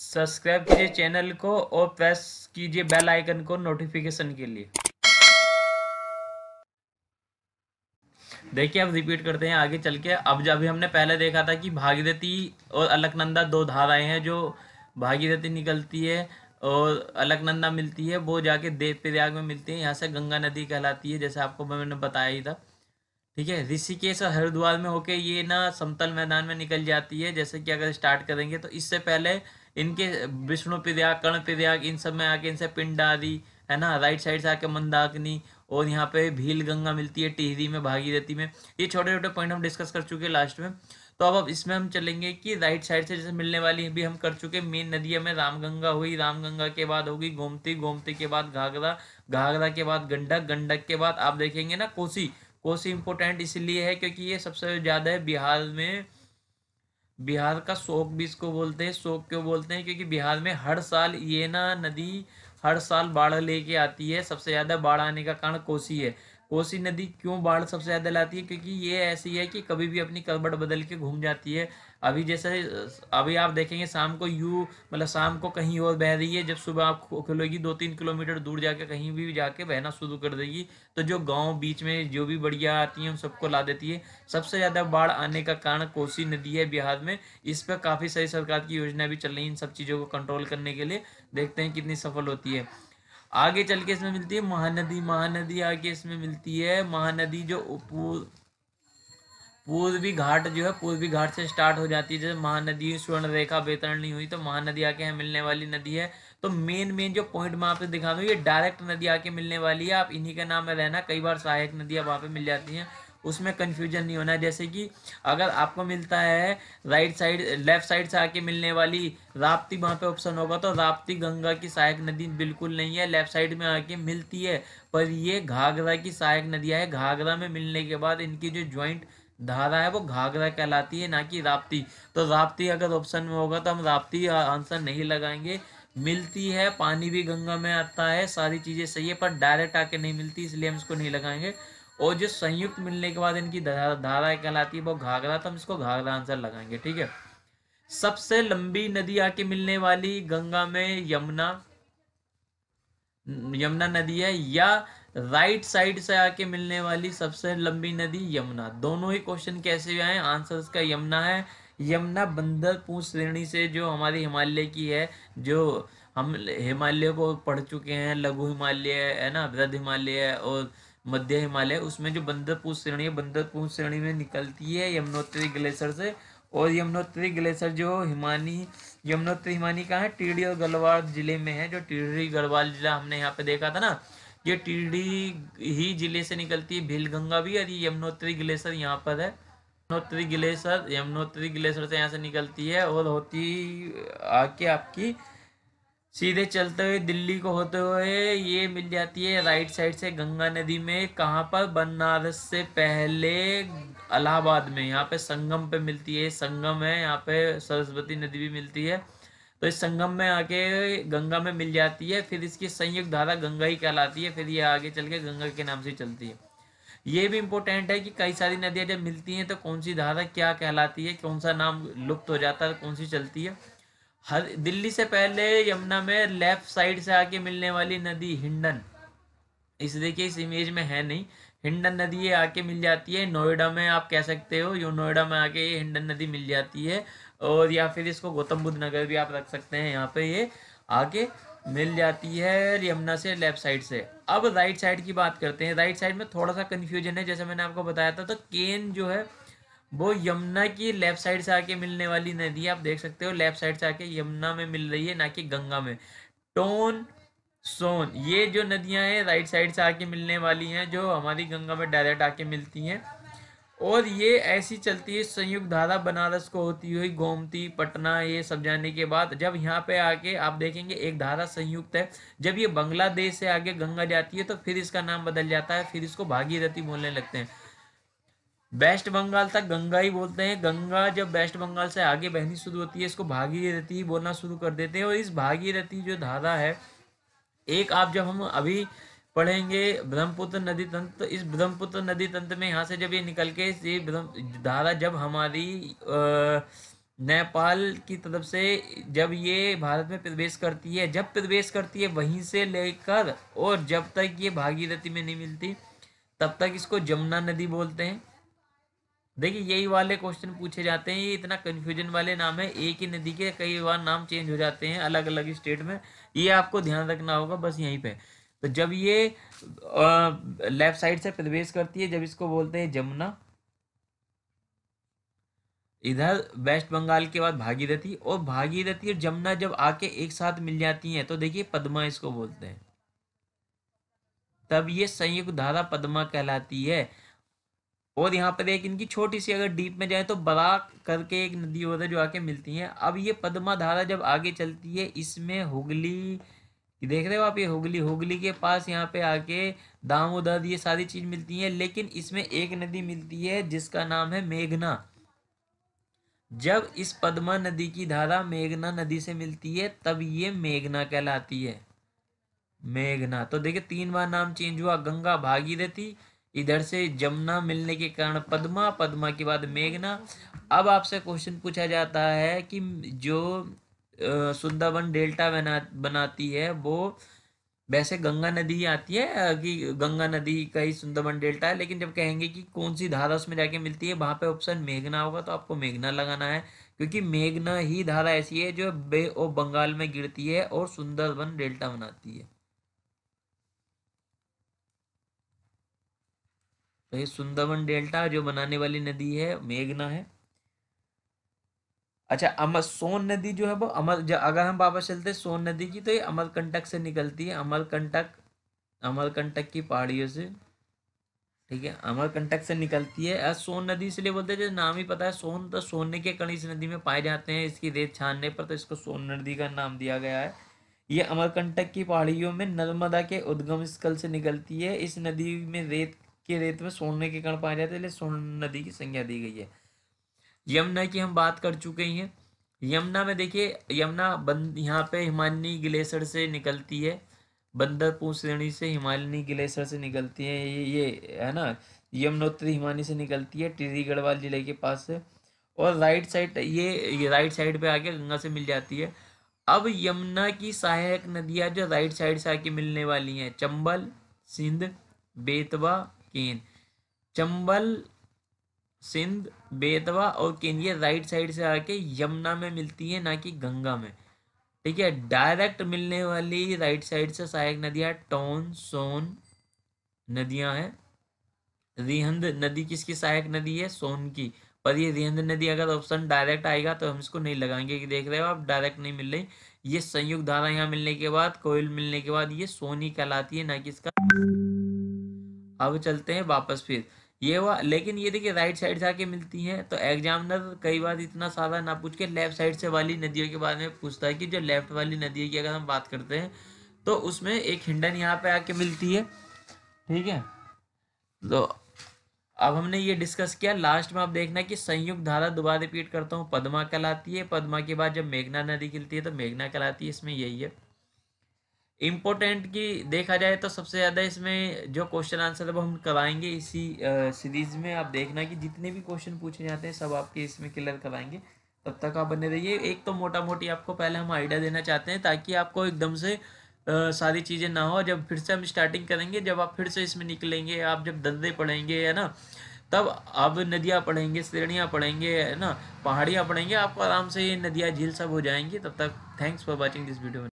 subscribe कीजिए channel को और प्रेस कीजिए बेल आइकन को नोटिफिकेशन के लिए देखिए अब रिपीट करते हैं आगे चल के अब जब हमने पहले देखा था कि भागीरथी और अलकनंदा दो धाराएं हैं जो भागीरथी निकलती है और अलकनंदा मिलती है वो जाके देव प्रयाग में मिलती है यहाँ से गंगा नदी कहलाती है जैसे आपको मैंने बताया ही था ठीक है ऋषिकेश और हरिद्वार में होके ये ना समतल मैदान में निकल जाती है जैसे कि अगर स्टार्ट करेंगे तो इससे पहले इनके विष्णु प्रयाग कर्ण प्रयाग इन सब में आके इनसे पिंड आदि है ना राइट साइड से आके मंदाकिनी और यहाँ पे भील गंगा मिलती है टिहरी में भागीरथी में ये छोटे छोटे पॉइंट हम डिस्कस कर चुके हैं लास्ट में तो अब अब इसमें हम चलेंगे कि राइट साइड से जैसे मिलने वाली भी हम कर चुके मेन नदियाँ में रामगंगा हुई रामगंगा के बाद होगी गोमती गोमती के बाद घाघरा घाघरा के बाद गंडक गंडक के बाद आप देखेंगे ना कोसी कोसी इंपोर्टेंट इसलिए है क्योंकि ये सबसे ज़्यादा है बिहार में बिहार का शोक भी इसको बोलते हैं शोक क्यों बोलते हैं क्योंकि बिहार में हर साल ये ना नदी हर साल बाढ़ लेके आती है सबसे ज़्यादा बाढ़ आने का कारण कोसी है कोसी नदी क्यों बाढ़ सबसे ज़्यादा लाती है क्योंकि ये ऐसी है कि कभी भी अपनी करबट बदल के घूम जाती है अभी जैसे अभी आप देखेंगे शाम को यू मतलब शाम को कहीं और बह रही है जब सुबह आप खुलेगी दो तीन किलोमीटर दूर जाके कहीं भी जाके बहना शुरू कर देगी तो जो गांव बीच में जो भी बढ़िया आती हैं उन सबको ला देती है सबसे ज़्यादा बाढ़ आने का कारण कोसी नदी है बिहार में इस पर काफ़ी सारी सरकार की योजना भी चल रही है इन सब चीज़ों को कंट्रोल करने के लिए देखते हैं कितनी सफल होती है आगे चल के इसमें मिलती है महानदी महानदी आगे इसमें मिलती है महानदी जो पूर्वी घाट जो है पूर्वी घाट से स्टार्ट हो जाती है जैसे महानदी स्वर्ण रेखा बेतरण नहीं हुई तो महानदी आके यहाँ मिलने वाली नदी है तो मेन मेन जो पॉइंट मैं आपसे दिखा दूँ ये डायरेक्ट नदी आके मिलने वाली है आप इन्हीं का नाम में रहना कई बार सहायक नदियाँ वहाँ पे मिल जाती हैं उसमें कन्फ्यूजन नहीं होना है जैसे कि अगर आपको मिलता है राइट साइड लेफ्ट साइड से आके मिलने वाली राप्ती वहाँ पे ऑप्शन होगा तो राप्ती गंगा की सहायक नदी बिल्कुल नहीं है लेफ्ट साइड में आके मिलती है पर ये घाघरा की सहायक नदियाँ है घाघरा में मिलने के बाद इनकी जो ज्वाइंट धारा है वो घाघरा कहलाती है ना कि राप्ती तो राप्ती अगर ऑप्शन में होगा तो हम राप्ती आंसर नहीं लगाएंगे मिलती है पानी भी गंगा में आता है सारी चीज़ें सही है पर डायरेक्ट आके नहीं मिलती इसलिए हम इसको नहीं लगाएंगे और जो संयुक्त मिलने के बाद इनकी धारा कहलाती है वो घाघरा तो हम इसको घाघरा आंसर लगाएंगे ठीक है सबसे लंबी नदी आके मिलने वाली गंगा में यमुना यमुना नदी है या राइट साइड से आके मिलने वाली सबसे लंबी नदी यमुना दोनों ही क्वेश्चन कैसे आए आंसर इसका यमुना है यमुना बंदर पूछ श्रेणी से जो हमारी हिमालय की है जो हम हिमालय को पढ़ चुके हैं लघु हिमालय है ना वृद्ध हिमालय और मध्य हिमालय उसमें जो बंदरपुर श्रेणी है बंदरपुर श्रेणी में निकलती है यमुनोत्री ग्लेशियर से और यमुनोत्री ग्लेशियर जो हिमानी यमुनोत्री हिमानी कहाँ है टिहरी और गढ़वाल जिले में है जो टिहरी गढ़वाल जिला हमने यहाँ पे देखा था ना ये टिहरी ही जिले से निकलती है भीलगंगा भी और ये यमुनोत्री ग्लेशियर यहाँ पर है यमुनोत्री ग्लेशियर यमुनोत्री ग्लेशियर से यहाँ से निकलती है और होती आके आपकी सीधे चलते हुए दिल्ली को होते हुए ये मिल जाती है राइट साइड से गंगा नदी में कहाँ पर बनारस से पहले अलाहाबाद में यहाँ पे संगम पे मिलती है संगम है यहाँ पे सरस्वती नदी भी मिलती है तो इस संगम में आके गंगा में मिल जाती है फिर इसकी संयुक्त धारा गंगा ही कहलाती है फिर ये आगे चल के गंगा के नाम से चलती है ये भी इम्पोर्टेंट है कि कई सारी नदियाँ जब मिलती हैं तो कौन सी धारा क्या कहलाती है कौन सा नाम लुप्त हो जाता है कौन सी चलती है हर दिल्ली से पहले यमुना में लेफ्ट साइड से आके मिलने वाली नदी हिंडन इस देखिए इस इमेज में है नहीं हिंडन नदी ये आके मिल जाती है नोएडा में आप कह सकते हो यो नोएडा में आके ये हिंडन नदी मिल जाती है और या फिर इसको गौतम बुद्ध नगर भी आप रख सकते हैं यहाँ पे ये आके मिल जाती है यमुना से लेफ्ट साइड से अब राइट साइड की बात करते हैं राइट साइड में थोड़ा सा कन्फ्यूजन है जैसे मैंने आपको बताया था तो केन जो है वो यमुना की लेफ्ट साइड से आके मिलने वाली नदी आप देख सकते हो लेफ्ट साइड से आके यमुना में मिल रही है ना कि गंगा में टोन सोन ये जो नदियां हैं राइट साइड से आके मिलने वाली हैं जो हमारी गंगा में डायरेक्ट आके मिलती हैं और ये ऐसी चलती है संयुक्त धारा बनारस को होती हुई गोमती पटना ये सब जाने के बाद जब यहाँ पे आके आप देखेंगे एक धारा संयुक्त है जब ये बांग्लादेश से आगे गंगा जाती है तो फिर इसका नाम बदल जाता है फिर इसको भागीरथी बोलने लगते हैं वेस्ट बंगाल तक गंगा ही बोलते हैं गंगा जब वेस्ट बंगाल से आगे बहनी शुरू होती है इसको भागीरथी बोलना शुरू कर देते हैं और इस भागीरथी जो धारा है एक आप जब हम अभी पढ़ेंगे ब्रह्मपुत्र नदी तंत्र तो इस ब्रह्मपुत्र नदी तंत्र में यहाँ से जब ये निकल के ये ब्रह्म धारा जब हमारी नेपाल की तरफ से जब ये भारत में प्रवेश करती है जब प्रवेश करती है वहीं से लेकर और जब तक ये भागीरथी में नहीं मिलती तब तक इसको जमुना नदी बोलते हैं देखिए यही वाले क्वेश्चन पूछे जाते हैं ये इतना कन्फ्यूजन वाले नाम है एक ही नदी के कई बार नाम चेंज हो जाते हैं अलग अलग स्टेट में ये आपको ध्यान रखना होगा बस यहीं पे तो जब ये लेफ्ट साइड से प्रवेश करती है जब इसको बोलते हैं जमुना इधर वेस्ट बंगाल के बाद भागीरथी और भागीरथी और जमुना जब आके एक साथ मिल जाती हैं तो देखिए पदमा इसको बोलते हैं तब ये संयुक्त धारा पदमा कहलाती है और यहाँ पर एक इनकी छोटी सी अगर डीप में जाए तो बराक करके एक नदी होता है जो आके मिलती है अब ये पद्मा धारा जब आगे चलती है इसमें हुगली देख रहे हो आप ये हुगली हुगली के पास यहाँ पे आके दामोदर ये सारी चीज़ मिलती है लेकिन इसमें एक नदी मिलती है जिसका नाम है मेघना जब इस पद्मा नदी की धारा मेघना नदी से मिलती है तब ये मेघना कहलाती है मेघना तो देखिये तीन बार नाम चेंज हुआ गंगा भागीरथी इधर से जमुना मिलने के कारण पद्मा पद्मा के बाद मेघना अब आपसे क्वेश्चन पूछा जाता है कि जो सुंदरबन डेल्टा बना बनाती है वो वैसे गंगा नदी आती है कि गंगा नदी का ही सुंदरबन डेल्टा है लेकिन जब कहेंगे कि कौन सी धारा उसमें जाके मिलती है वहाँ पे ऑप्शन मेघना होगा तो आपको मेघना लगाना है क्योंकि मेघना ही धारा ऐसी है जो बे और बंगाल में गिरती है और सुंदरबन डेल्टा बनाती है तो ये सुंदरवन डेल्टा जो बनाने वाली नदी है मेघना है अच्छा अमर सोन नदी जो है वो अमर अगर हम वापस चलते हैं सोन नदी की तो ये अमरकंटक से निकलती है अमरकंटक अमरकंटक की पहाड़ियों से ठीक है अमरकंटक से निकलती है सोन नदी इसलिए बोलते हैं जैसे नाम ही पता है सोन तो सोने के कण इस नदी में पाए जाते हैं इसकी रेत छानने पर तो इसको सोन नदी का नाम दिया गया है ये अमरकंटक की पहाड़ियों में नर्मदा के उद्गम स्थल से निकलती है इस नदी में रेत के रेत में सोने के कण पाए जाते हैं इसलिए स्वर्ण नदी की संज्ञा दी गई है यमुना की हम बात कर चुके हैं यमुना में देखिए यमुना बंद यहाँ पे हिमालयी ग्लेशियर से निकलती है बंदरपुर श्रेणी से हिमालयी ग्लेशियर से निकलती है ये ये है ना यमुनोत्री हिमानी से निकलती है टिहरी गढ़वाल जिले के पास से और राइट साइड ये, ये राइट साइड पे आके गंगा से मिल जाती है अब यमुना की सहायक नदियाँ जो राइट साइड से आके मिलने वाली हैं चंबल सिंध बेतवा केन चंबल सिंध बेतवा और केन ये राइट साइड से आके यमुना में मिलती है ना कि गंगा में ठीक है डायरेक्ट मिलने वाली राइट साइड से सहायक नदियाँ टोन सोन नदियाँ हैं रिहंद नदी किसकी सहायक नदी है सोन की पर ये रिहंद नदी अगर ऑप्शन डायरेक्ट आएगा तो हम इसको नहीं लगाएंगे कि देख रहे हो आप डायरेक्ट नहीं मिल रही ये संयुक्त धारा यहाँ मिलने के बाद कोयल मिलने के बाद ये सोनी कहलाती है ना कि इसका अब चलते हैं वापस फिर ये हुआ लेकिन ये देखिए राइट साइड से आके मिलती हैं तो एग्जामिनर कई बार इतना सारा ना पूछ के लेफ्ट साइड से वाली नदियों के बारे में पूछता है कि जो लेफ्ट वाली नदी की अगर हम बात करते हैं तो उसमें एक हिंडन यहाँ पे आके मिलती है ठीक है तो अब हमने ये डिस्कस किया लास्ट में आप देखना कि संयुक्त धारा दोबारा रिपीट करता हूँ पदमा कहलाती है पदमा के बाद जब मेघना नदी खिलती है तो मेघना कहलाती है इसमें यही है इम्पोर्टेंट की देखा जाए तो सबसे ज़्यादा इसमें जो क्वेश्चन आंसर है वो हम कराएंगे इसी सीरीज़ में आप देखना कि जितने भी क्वेश्चन पूछे जाते हैं सब आपके इसमें क्लियर कराएंगे तब तक आप बने रहिए एक तो मोटा मोटी आपको पहले हम आइडिया देना चाहते हैं ताकि आपको एकदम से आ, सारी चीज़ें ना हो जब फिर से हम स्टार्टिंग करेंगे जब आप फिर से इसमें निकलेंगे आप जब दंदे पढ़ेंगे है ना तब अब नदियाँ पढ़ेंगे श्रेणियाँ पढ़ेंगे है ना पहाड़ियाँ पढ़ेंगे आपको आराम से ये नदियाँ झील सब हो जाएंगी तब तक thanks for watching this video